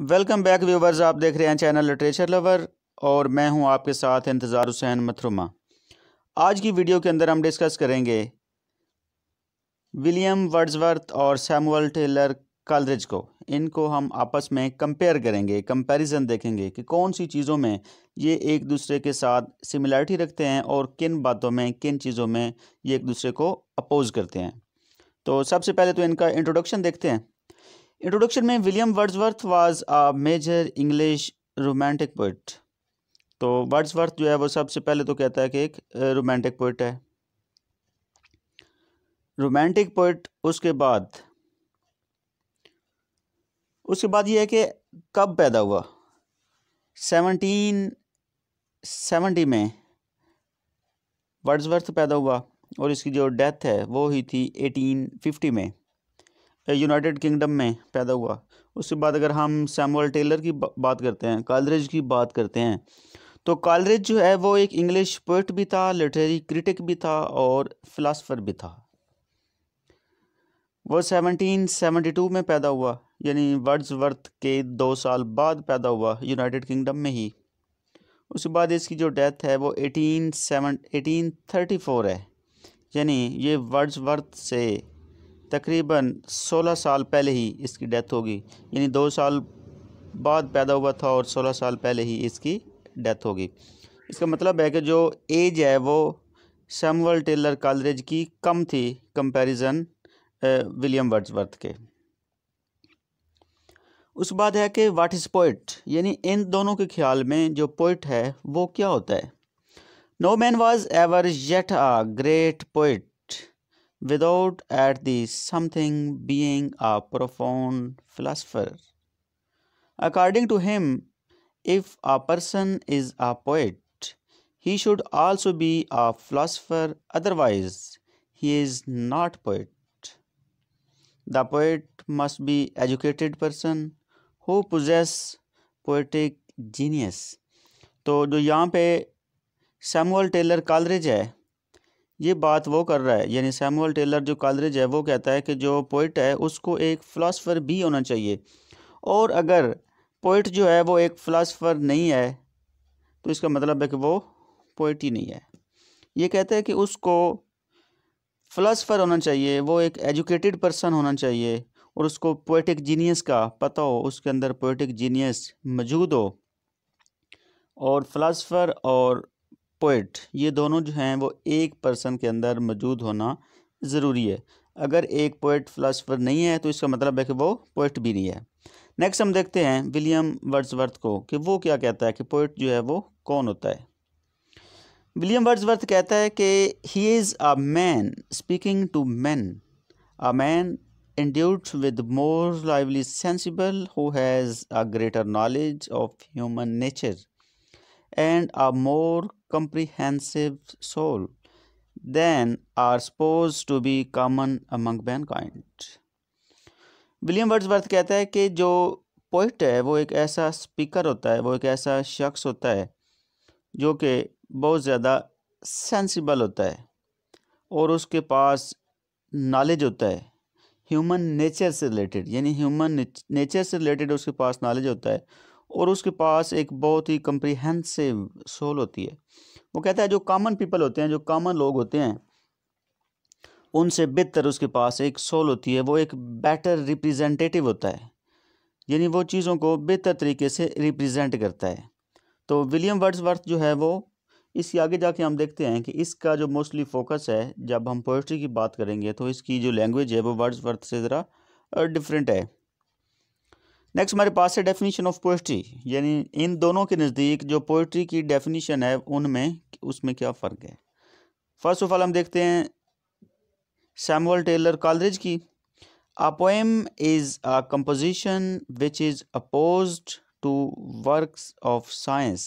Welcome back viewers आप देख रहे हैं चैनल लिटरेचर लवर और मैं हूं आपके साथ इंतज़ार हुसैन मथरुमा आज की वीडियो के अंदर हम डिस्कस करेंगे विलियम वर्ड्सवर्थ और सैमुअल टेलर कॉलरेज को इनको हम आपस में कंपेयर करेंगे कंपैरिजन देखेंगे कि कौन सी चीज़ों में ये एक दूसरे के साथ सिमिलरिटी रखते हैं और किन बातों में किन चीज़ों में ये एक दूसरे को अपोज करते हैं तो सबसे पहले तो इनका इंट्रोडक्शन देखते हैं इंट्रोडक्शन में William Wordsworth was a major English romantic poet तो वर्ड्सवर्थ जो है वो सबसे पहले तो कहता है कि एक रोमांटिक पोइट है रोमांटिक पोइट उसके बाद उसके बाद ये है कि कब पैदा हुआ सेवनटीन सेवेंटी में वर्ड्सवर्थ पैदा हुआ और इसकी जो डेथ है वो हुई थी एटीन फिफ्टी में यूनाइटेड किंगडम में पैदा हुआ उसके बाद अगर हम सैमुअल टेलर की बात करते हैं कालरेज की बात करते हैं तो कालरेज जो है वो एक इंग्लिश पोइट भी था लिटरेरी क्रिटिक भी था और फिलासफ़र भी था वो 1772 में पैदा हुआ यानी वर्ड्सवर्थ के दो साल बाद पैदा हुआ यूनाइटेड किंगडम में ही उसके बाद इसकी जो डेथ है वो eighteen seven eighteen thirty four है यानी ये वर्ड्सवर्थ से तकरीबन 16 साल पहले ही इसकी डेथ होगी यानी दो साल बाद पैदा हुआ था और 16 साल पहले ही इसकी डेथ होगी इसका मतलब है कि जो एज है वो सैमुअल टेलर कॉलरेज की कम थी कंपैरिजन विलियम वर्ड्सवर्थ के उस बात है कि वाट इज़ पोइट यानी इन दोनों के ख्याल में जो पोइट है वो क्या होता है no man was ever yet a great poet without at the something being a profound philosopher. According to him, if a person is a poet, he should also be a philosopher, otherwise, he is not poet. The poet must be educated person who possess poetic genius. तो जो यहाँ पे Samuel Taylor Coleridge है ये बात वो कर रहा है यानी सैमुअल टेलर जो कॉलरेज है वो कहता है कि जो पोइट है उसको एक फ़िलासफ़र भी होना चाहिए और अगर पोइट जो है वो एक फ़िलासफ़र नहीं है तो इसका मतलब है कि वो पोइट ही नहीं है ये कहता है कि उसको फ़िलासफ़र होना चाहिए वो एक एजुकेटेड पर्सन होना चाहिए और उसको पोइटिक जीनियस का पता हो उसके अंदर पोइटिक जीनियस मौजूद हो और फ़िलासफ़र और पोइट ये दोनों जो हैं वो एक पर्सन के अंदर मौजूद होना ज़रूरी है अगर एक पोइट फ़िलासफ़र नहीं है तो इसका मतलब है कि वो पोइट भी नहीं है नेक्स्ट हम देखते हैं विलियम वर्ड्सवर्थ को कि वो क्या कहता है कि पोइट जो है वो कौन होता है विलियम वर्ड्सवर्थ कहता है कि he is a man speaking to man a man endued with more lively sensible who has a greater knowledge of human nature and a more comprehensive soul than are supposed to be common among mankind. William Wordsworth कहता है कि जो poet है वो एक ऐसा speaker होता है वो एक ऐसा शख्स होता है जो कि बहुत ज़्यादा सेंसिबल होता है और उसके पास नॉलेज होता है ह्यूमन नेचर से रिलेटेड यानी ह्यूमन नेचर से रिलेटेड उसके पास नॉलेज होता है और उसके पास एक बहुत ही कम्प्रीहेंसिव सोल होती है वो कहता है जो कॉमन पीपल होते हैं जो कॉमन लोग होते हैं उनसे बेहतर उसके पास एक सोल होती है वो एक बेटर रिप्रेजेंटेटिव होता है यानी वो चीज़ों को बेहतर तरीके से रिप्रेजेंट करता है तो विलियम वर्ड्सवर्थ जो है वो इसके आगे जाके हम देखते हैं कि इसका जो मोस्टली फोकस है जब हम पोइट्री की बात करेंगे तो इसकी जो लैंग्वेज है वो वर्ड्सवर्थ से ज़रा डिफरेंट है नेक्स्ट हमारे पास है डेफिनेशन ऑफ पोइट्री यानी इन दोनों के नज़दीक जो पोइट्री की डेफिनेशन है उनमें उसमें क्या फ़र्क है फर्स्ट ऑफ ऑल हम देखते हैं सैमुअल टेलर कॉलरेज की a poem is a composition which is oppose to works of science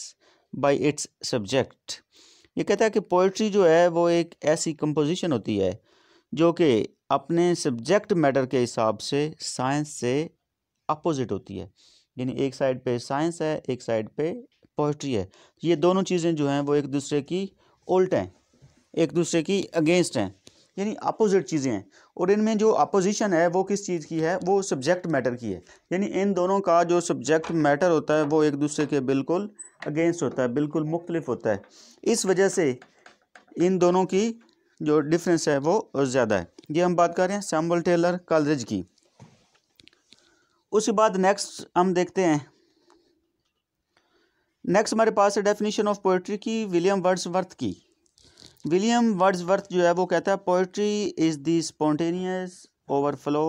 by its subject ये कहता है कि पोइट्री जो है वो एक ऐसी कंपोजिशन होती है जो कि अपने सब्जेक्ट मैटर के हिसाब से साइंस से अपोजिट होती है यानी एक साइड पे साइंस है एक साइड पे पोइट्री है ये दोनों चीज़ें जो हैं वो एक दूसरे की उल्ट हैं एक दूसरे की अगेंस्ट हैं यानी अपोजिट चीज़ें हैं और इनमें जो अपोजिशन है वो किस चीज़ की है वो सब्जेक्ट मैटर की है यानी इन दोनों का जो सब्जेक्ट मैटर होता है वो एक दूसरे के बिल्कुल अगेंस्ट होता है बिल्कुल मुख्तलिफ होता है इस वजह से इन दोनों की जो डिफरेंस है वो ज़्यादा है ये हम बात कर रहे हैं सैम्बल टेलर कॉलरेज की उसके बाद नेक्स्ट हम देखते हैं नेक्स्ट हमारे पास है डेफिनेशन ऑफ पोइट्री की विलियम वर्ड्सवर्थ की विलियम वर्ड्सवर्थ जो है वो कहता है poetry is the spontaneous overflow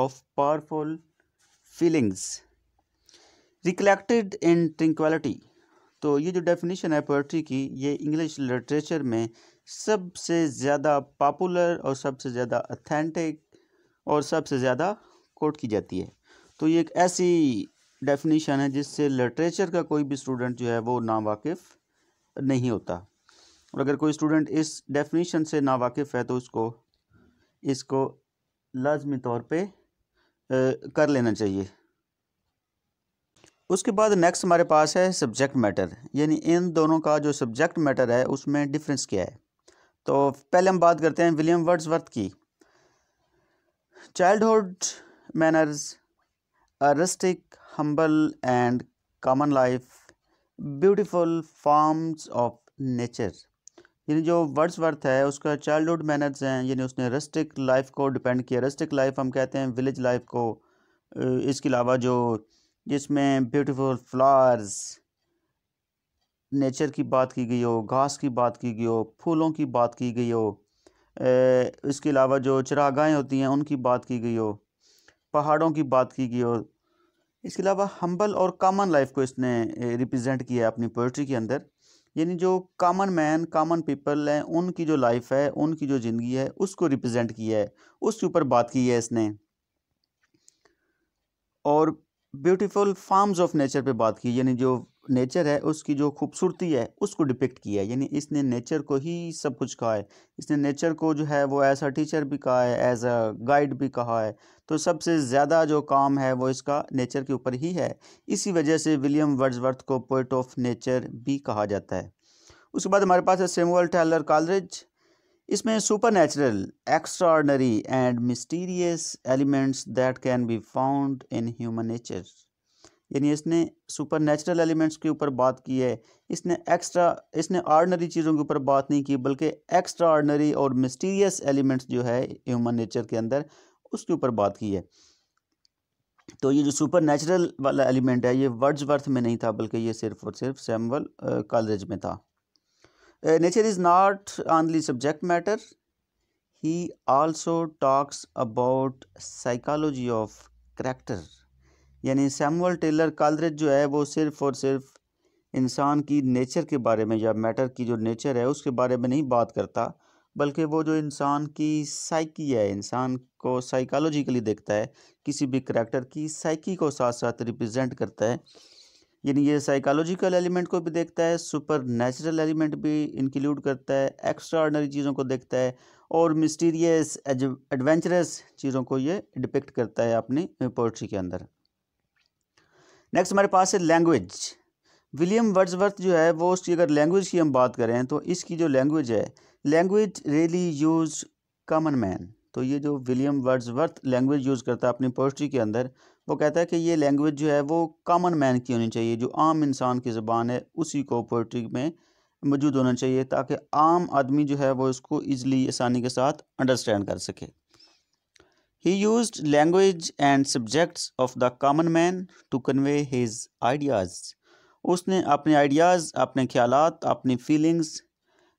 of powerful feelings recollected in tranquillity तो ये जो डेफिनेशन है पोइट्री की ये इंग्लिश लिटरेचर में सबसे ज़्यादा पॉपुलर और सबसे ज़्यादा अथेंटिक और सबसे ज़्यादा कोट की जाती है तो ये एक ऐसी डेफिनेशन है जिससे लिटरेचर का कोई भी स्टूडेंट जो है वो नावाकिफ़ नहीं होता और अगर कोई स्टूडेंट इस डेफिनेशन से नावाकिफ़ है तो उसको इसको लाजमी तौर पे कर लेना चाहिए उसके बाद नेक्स्ट हमारे पास है सब्जेक्ट मैटर यानी इन दोनों का जो सब्जेक्ट मैटर है उसमें डिफरेंस क्या है तो पहले हम बात करते हैं विलियम वर्ड्सवर्थ की childhood manners a rustic, humble, and common life, beautiful forms of nature. यानी जो वर्ड्स वर्थ है उसका चाइल्डहुड मैनर्स हैं यानी उसने रस्टिक लाइफ को डिपेंड किया रस्टिक लाइफ हम कहते हैं विलेज लाइफ को इसके अलावा जो जिसमें ब्यूटीफुल फ्लावर्स नेचर की बात की गई हो घास की बात की गई हो फूलों की बात की गई हो इसके अलावा जो चरागाहें होती हैं उनकी बात की गई हो पहाड़ों की बात की गई हो इसके अलावा हम्बल और कामन लाइफ को इसने रिप्रेजेंट किया है अपनी पोइट्री के अंदर यानी जो कामन मैन कामन पीपल हैं उनकी जो लाइफ है उनकी जो ज़िंदगी है उसको रिप्रेजेंट किया है उसके ऊपर बात की है इसने और ब्यूटीफुल फार्म्स ऑफ नेचर पे बात की यानी जो नेचर है उसकी जो खूबसूरती है उसको डिपिक्ट किया है यानी इसने नेचर को ही सब कुछ कहा है इसने नेचर को जो है वो एज अ टीचर भी कहा है एज अ गाइड भी कहा है तो सबसे ज़्यादा जो काम है वो इसका नेचर के ऊपर ही है इसी वजह से विलियम वर्ड्सवर्थ को पोइट ऑफ नेचर भी कहा जाता है उसके बाद हमारे पास है सेमुअल टैलर कॉलरेज इसमें super natural extraordinary and mysterious elements that can be found in human nature यानी इसने सुपर नेचुरल एलिमेंट्स के ऊपर बात की है इसने एक्स्ट्रा इसने आर्डनरी चीज़ों के ऊपर बात नहीं की बल्कि एक्स्ट्रा आर्डनरी और मिस्टीरियस एलिमेंट्स जो है ह्यूमन नेचर के अंदर उसके ऊपर बात की है तो ये जो सुपर नेचुरल वाला एलिमेंट है ये वर्ड्सवर्थ में नहीं था बल्कि ये सिर्फ और सिर्फ सैमुअल कॉलेज में था nature is not only subject matter he also talks about psychology of character यानी सैमुअल टेलर कालरेज जो है वो सिर्फ़ और सिर्फ इंसान की नेचर के बारे में या मैटर की जो नेचर है उसके बारे में नहीं बात करता बल्कि वो जो इंसान की साइकी है इंसान को साइकोलॉजिकली देखता है किसी भी करैक्टर की साइकी को साथ साथ रिप्रेजेंट करता है यानी ये साइकोलॉजिकल एलिमेंट को भी देखता है सुपर नेचुरल एलिमेंट भी इंक्लूड करता है एक्स्ट्रा ऑर्डनरी चीज़ों को देखता है और मिस्टीरियस एडवेंचरस चीज़ों को ये डिपेक्ट करता है अपनी पोइट्री के अंदर नेक्स्ट हमारे पास है लैंग्वेज विलियम वर्ड्सवर्थ जो है वो उसकी अगर लैंग्वेज की हम बात करें तो इसकी जो लैंग्वेज है language really use common man तो ये जो विलियम वर्ड्सवर्थ लैंग्वेज यूज़ करता है अपनी पोस्ट्री के अंदर वो कहता है कि ये लैंग्वेज जो है वो कॉमन मैन की होनी चाहिए जो आम इंसान की ज़बान है उसी को पोइट्री में मौजूद होना चाहिए ताकि आम आदमी जो है वो इसको ईज़िली आसानी के साथ अंडरस्टैंड कर सके He used language and subjects of the common man to convey his ideas. उसने अपने आइडियाज अपने ख्याल अपनी फीलिंग्स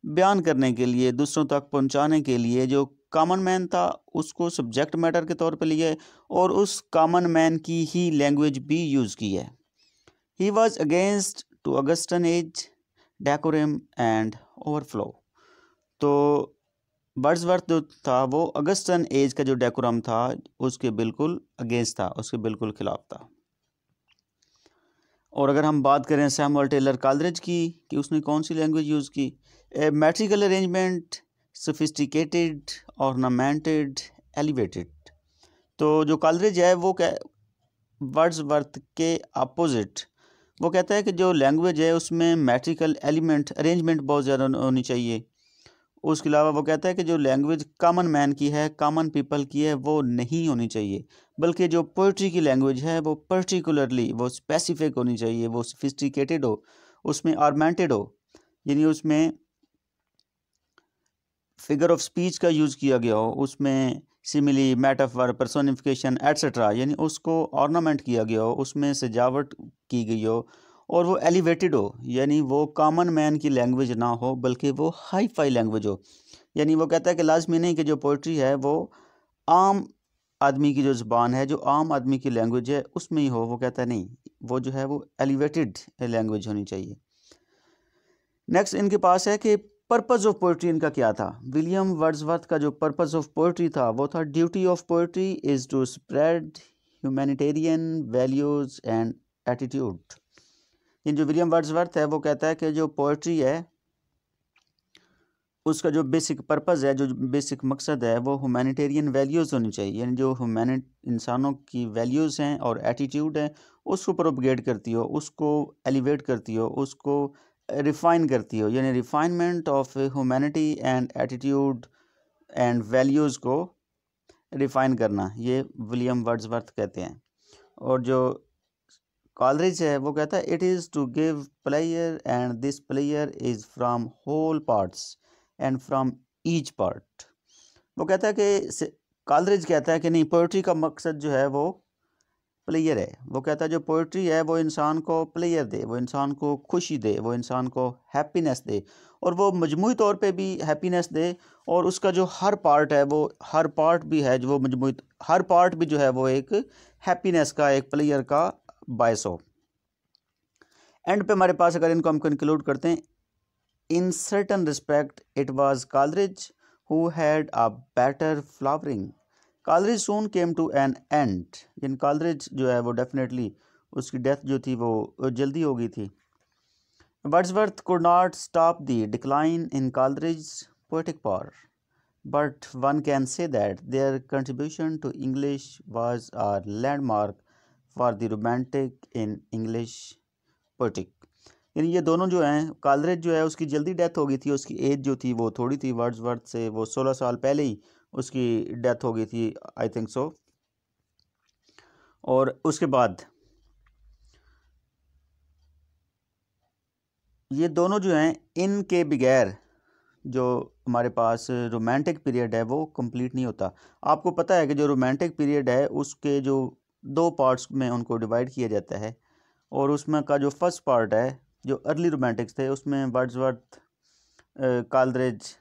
बयान करने के लिए दूसरों तक पहुंचाने के लिए जो कामन मैन था उसको सब्जेक्ट मैटर के तौर पर लिया और उस कामन मैन की ही लैंग्वेज भी यूज़ की है he was against to Augustan age decorum and overflow तो बर्ड्सवर्थ जो था वो अगस्तन एज का जो डेकोरम था उसके बिल्कुल अगेंस्ट था उसके बिल्कुल खिलाफ था और अगर हम बात करें सैमुअल टेलर कालरेज की कि उसने कौन सी लैंग्वेज यूज़ की a metrical arrangement sophisticated ornamented elevated तो जो कालरेज है वो कह वर्ड्सवर्थ के अपोजिट वो कहता है कि जो लैंग्वेज है उसमें मेट्रिकल एलिमेंट अरेंजमेंट बहुत ज़्यादा होनी चाहिए उसके अलावा वो कहता है कि जो लैंग्वेज कामन मैन की है कामन पीपल की है वो नहीं होनी चाहिए बल्कि जो पोइट्री की लैंग्वेज है वो पर्टिकुलरली वो स्पेसिफिक होनी चाहिए वो सफिस्टिकेटेड हो उसमें आर्मेंटेड हो यानी उसमें फिगर ऑफ स्पीच का यूज़ किया गया हो उसमें सिमिली मेटाफर पर्सोनिफिकेशन एट्सट्रा यानी उसको ऑर्नामेंट किया गया हो उसमें सजावट की गई हो और वो एलिवेटेड हो यानी वो कॉमन मैन की लैंग्वेज ना हो बल्कि वो हाई फाई लैंग्वेज हो यानी वो कहता है कि लाजमी नहीं कि जो पोइट्री है वो आम आदमी की जो ज़बान है जो आम आदमी की लैंग्वेज है उसमें ही हो वो कहता है नहीं वो जो है वो एलिवेटेड लैंग्वेज होनी चाहिए नेक्स्ट इनके पास है कि पर्पज़ ऑफ पोइट्री इनका क्या था विलियम वर्ड्सवर्थ का जो पर्पज़ ऑफ पोइट्री था वो था duty of poetry is to spread humanitarian values and attitude ये जो विलियम वर्ड्सवर्थ है वो कहता है कि जो पोइट्री है उसका जो बेसिक पर्पज़ है जो बेसिक मकसद है वो ह्यूमैनिटेरियन वैल्यूज़ होनी चाहिए यानी जो ह्यूमैन इंसानों की वैल्यूज़ हैं और एटीट्यूड हैं उसको प्रोपगेट करती हो उसको एलिवेट करती हो उसको रिफ़ाइन करती हो यानी refinement of humanity and attitude and values को रिफ़ाइन करना ये विलियम वर्ड्सवर्थ कहते हैं और जो कॉलरेज है वो कहता है it is to give pleasure and this pleasure is from whole parts and from each part वो कहता है कि कॉलरेज कहता है कि नहीं पोइट्री का मकसद जो है वो प्लेयर है वो कहता है जो पोइट्री है वो इंसान को प्लेयर दे वो इंसान को खुशी दे वो इंसान को हैप्पीनेस दे और वो मजमू तौर पे भी हैप्पीनेस दे और उसका जो हर पार्ट है वो हर पार्ट भी है जो वो मजमू हर पार्ट भी जो है वो एक हैप्पीनेस का एक प्लेयर का बाय एंड पे हमारे पास अगर इनको हम कंक्लूड करते हैं in certain respect it was Coleridge who had a better flowering Coleridge soon came to an end जिन कालरिज जो है वो डेफिनेटली उसकी डेथ जो थी वो जल्दी हो गई थी Wordsworth could not stop the decline in Coleridge poetic power but one can say that their contribution to English was are landmark for the romantic in English poetic यानी ये दोनों जो हैं कालरेज जो है उसकी जल्दी डेथ हो गई थी उसकी एज जो थी वो थोड़ी थी वर्थ से वो सोलह साल पहले ही उसकी डेथ हो गई थी आई थिंक सो और उसके बाद ये दोनों जो हैं इनके बगैर जो हमारे पास रोमांटिक पीरियड है वो कंप्लीट नहीं होता आपको पता है कि जो रोमांटिक पीरियड है उसके जो दो पार्ट्स में उनको डिवाइड किया जाता है और उसमें का जो फर्स्ट पार्ट है जो अर्ली रोमांटिक्स थे उसमें वर्ड्सवर्थ कालद्रेज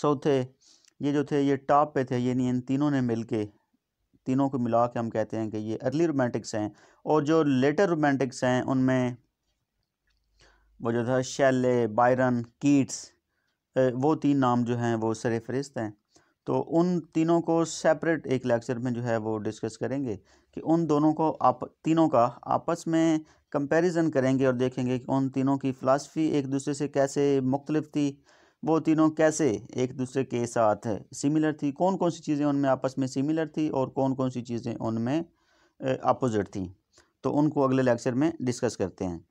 सोथे ये जो थे ये टॉप पे थे यानी इन तीनों ने मिल के तीनों को मिला के हम कहते हैं कि ये अर्ली रोमांटिक्स हैं और जो लेटर रोमांटिक्स हैं उनमें वो जो था शैले बायरन कीट्स वो तीन नाम जो हैं वो सरफहरिस्त हैं तो उन तीनों को सेपरेट एक लेक्चर में जो है वो डिस्कस करेंगे कि उन दोनों को आप तीनों का आपस में कंपैरिजन करेंगे और देखेंगे कि उन तीनों की फ़िलासफ़ी एक दूसरे से कैसे मुख्तलिफ थी वो तीनों कैसे एक दूसरे के साथ सिमिलर थी कौन कौन सी चीज़ें उनमें आपस में सिमिलर थी और कौन कौन सी चीज़ें उनमें अपोजिट थी तो उनको अगले लेक्चर में डिस्कस करते हैं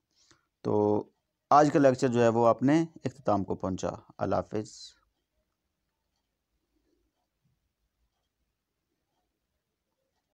तो आज का लेक्चर जो है वो आपने अख्ताम को पहुँचा अल्लाह हाफिज़